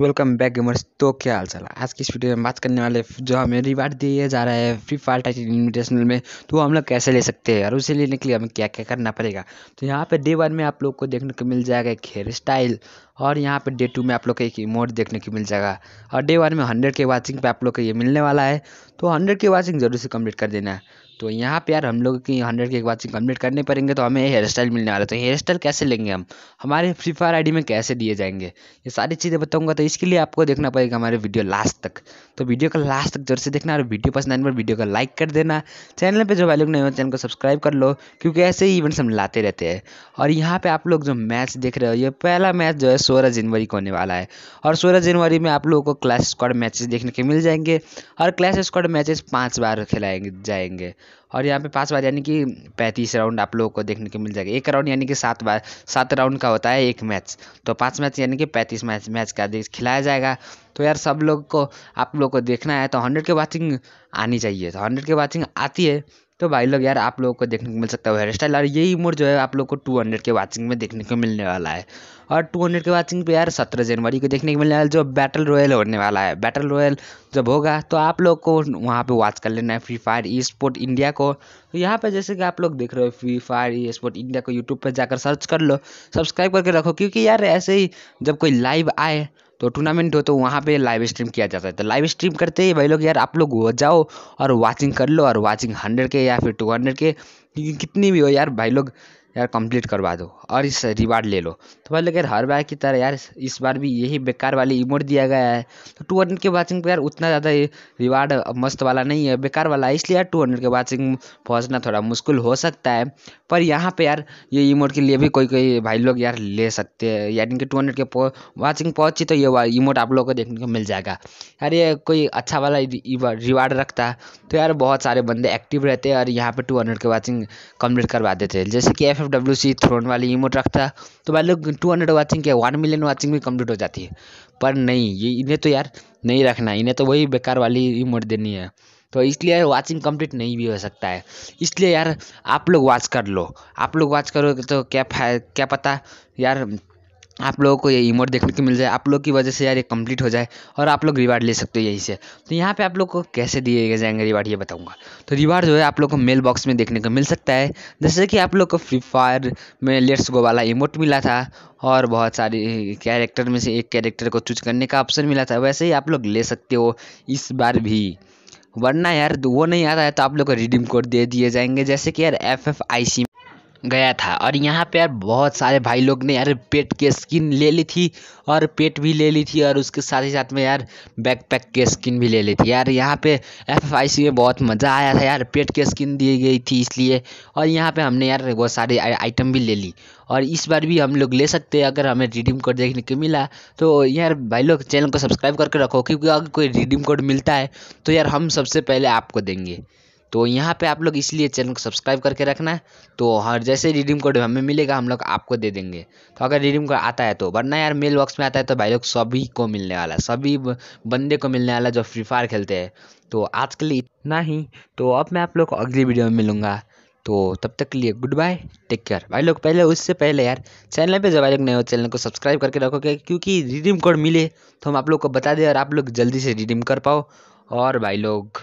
welcome back gamers तो क्या हाल चाल आज की इस वीडियो में बात करने वाले जो हमें रिवार्ड दिया जा रहा है फ्री फायर टाइटन इन्विटेशनल में तो हम लोग कैसे ले सकते हैं और उसे लेने के लिए हमें क्या क्या करना पड़ेगा तो यहाँ पे डे वन में आप लोग को देखने को मिल जाएगा एक हेयर स्टाइल और यहाँ पे डे टू में आप लोग को एक इमोट देखने को मिल जाएगा और डे वन में हंड्रेड के वाचिंग पे आप लोग को ये मिलने वाला है तो हंड्रेड के वाचिंग जरूर से कम्प्लीट कर देना है तो यहाँ पे यार हम लोग की हंड्रेड की एक बात कंप्लीट करने पड़ेंगे तो हमें हेयर स्टाइल मिलने वाला तो हेयर स्टाइल कैसे लेंगे हम हमारे फ्री फायर आईडी में कैसे दिए जाएंगे ये सारी चीज़ें बताऊंगा तो इसके लिए आपको देखना पड़ेगा हमारे वीडियो लास्ट तक तो वीडियो का लास्ट तक जरूर से देखना और वीडियो पसंद आने पर वीडियो को लाइक कर देना चैनल पर जो वाले नहीं हो चैनल को सब्सक्राइब कर लो क्योंकि ऐसे ही इवेंट्स हम लाते रहते हैं और यहाँ पर आप लोग जो मैच देख रहे हो ये पहला मैच जो है सोलह जनवरी को होने वाला है और सोलह जनवरी में आप लोगों को क्लास स्क्वाड मैचेस देखने के मिल जाएंगे और क्लास स्क्वाड मैचेस पाँच बार खिलाएंगे जाएंगे और यहाँ पे पाँच बार यानी कि पैंतीस राउंड आप लोगों को देखने को मिल जाएगा एक राउंड यानी कि सात बार सात राउंड का होता है एक मैच तो पाँच मैच यानी कि पैंतीस मैच मैच का खिलाया जाएगा तो यार सब लोग को आप लोग को देखना है तो हंड्रेड के वाचिंग आनी चाहिए तो हंड्रेड के वाचिंग आती है तो भाई लोग यार आप लोगों को देखने को मिल सकता है हेयर स्टाइल और यही उम्र जो है आप लोग को टू हंड्रेड के वाचिंग में देखने को मिलने वाला है और टू हंड्रेड के वाचिंग पे यार सत्रह जनवरी को देखने को मिलने वाला जो बैटल रॉयल होने वाला है बैटल रॉयल जब होगा तो आप लोग को वहाँ पे वॉच कर लेना है Free Fire e sport India को तो यहाँ पे जैसे कि आप लोग देख रहे हो Free Fire e sport India को यूट्यूब पर जाकर सर्च कर लो सब्सक्राइब करके रखो क्योंकि यार ऐसे ही जब कोई लाइव आए तो टूर्नामेंट हो तो वहाँ पे लाइव स्ट्रीम किया जाता है तो लाइव स्ट्रीम करते ही भाई लोग यार आप लोग वो जाओ और वाचिंग कर लो और वाचिंग हंड्रेड के या फिर टू हंड्रेड के कितनी भी हो यार भाई लोग यार कंप्लीट करवा दो और इस रिवार्ड ले लो तो भाई लेकिन हर बार की तरह यार इस बार भी यही बेकार वाली इमोट दिया गया है तो टू हंड्रेड के वाचिंग पर यार उतना ज़्यादा रिवार्ड मस्त वाला नहीं है बेकार वाला इसलिए यार टू हंड्रेड के वाचिंग पहुँचना थोड़ा मुश्किल हो सकता है पर यहाँ पर यार ये इमोट के लिए भी कोई कोई भाई लोग यार ले सकते हैं यानी कि टू हंड्रेड के वाचिंग पहुँची तो ये इमोट आप लोग को देखने को मिल जाएगा यार ये कोई अच्छा वाला रिवार्ड रखता है तो यार बहुत सारे बंदे एक्टिव रहते हैं और यहाँ पर टू हंड्रेड के वाचिंग कम्प्लीट करवा देते हैं जैसे कि F F W C throne वाली इमोट रखता है तो भाई लोग टू हंड्रेड वाचिंग के वन मिलियन वाचिंग भी कम्प्लीट हो जाती है पर नहीं ये इन्हें तो यार नहीं रखना इन्हें तो वही बेकार वाली इमोट देनी है तो इसलिए वाचिंग कंप्लीट नहीं भी हो सकता है इसलिए यार आप लोग वॉच कर लो आप लोग वॉच करोगे तो क्या क्या पता यार आप लोगों को ये इमोट देखने को मिल जाए आप लोग की वजह से यार ये कंप्लीट हो जाए और आप लोग रिवार्ड ले सकते हो यहीं से तो यहाँ पे आप लोग को कैसे दिए जाएंगे रिवार्ड ये बताऊँगा तो रिवार्ड जो है आप लोग को मेल बॉक्स में देखने को मिल सकता है जैसे कि आप लोग को फ्री फायर में लेट्स गो वाला इमोट मिला था और बहुत सारे कैरेक्टर में से एक कैरेक्टर को चूज करने का ऑप्शन मिला था वैसे ही आप लोग ले सकते हो इस बार भी वरना यार वो नहीं आता है तो आप लोग को रिडीम कोड दे दिए जाएंगे जैसे कि यार एफ एफ आई सी गया था और यहाँ पे यार बहुत सारे भाई लोग ने यार पेट के स्किन ले ली थी और पेट भी ले ली थी और उसके साथ ही साथ में यार बैक पैक के स्किन भी ले ली थी यार यहाँ पे एफ में बहुत मज़ा आया था यार पेट के स्किन दी गई थी इसलिए और यहाँ पे हमने यार वो सारे आइटम भी ले ली और इस बार भी हम लोग ले सकते हैं अगर हमें रिडीम कोड देखने को मिला तो यार भाई लोग चैनल को सब्सक्राइब करके रखो क्योंकि अगर कोई रिडीम कोड मिलता है तो यार हम सबसे पहले आपको देंगे तो यहाँ पे आप लोग इसलिए चैनल को सब्सक्राइब करके रखना है तो हर जैसे रिडीम कोड हमें मिलेगा हम लोग आपको दे देंगे तो अगर रिडीम कोड आता है तो वरना यार मेल बॉक्स में आता है तो भाई लोग सभी को मिलने वाला सभी बंदे को मिलने वाला जो फ्री फायर खेलते हैं तो आज के लिए इतना ही तो अब मैं आप लोग को अगली वीडियो में मिलूँगा तो तब तक के लिए गुड बाय टेक केयर भाई लोग पहले उससे पहले यार चैनल पे जब भाई लोग नए हो चैनल को सब्सक्राइब करके रखोगे क्योंकि रिडीम कोड मिले तो हम आप लोग को बता दें और आप लोग जल्दी से रिडीम कर पाओ और भाई लोग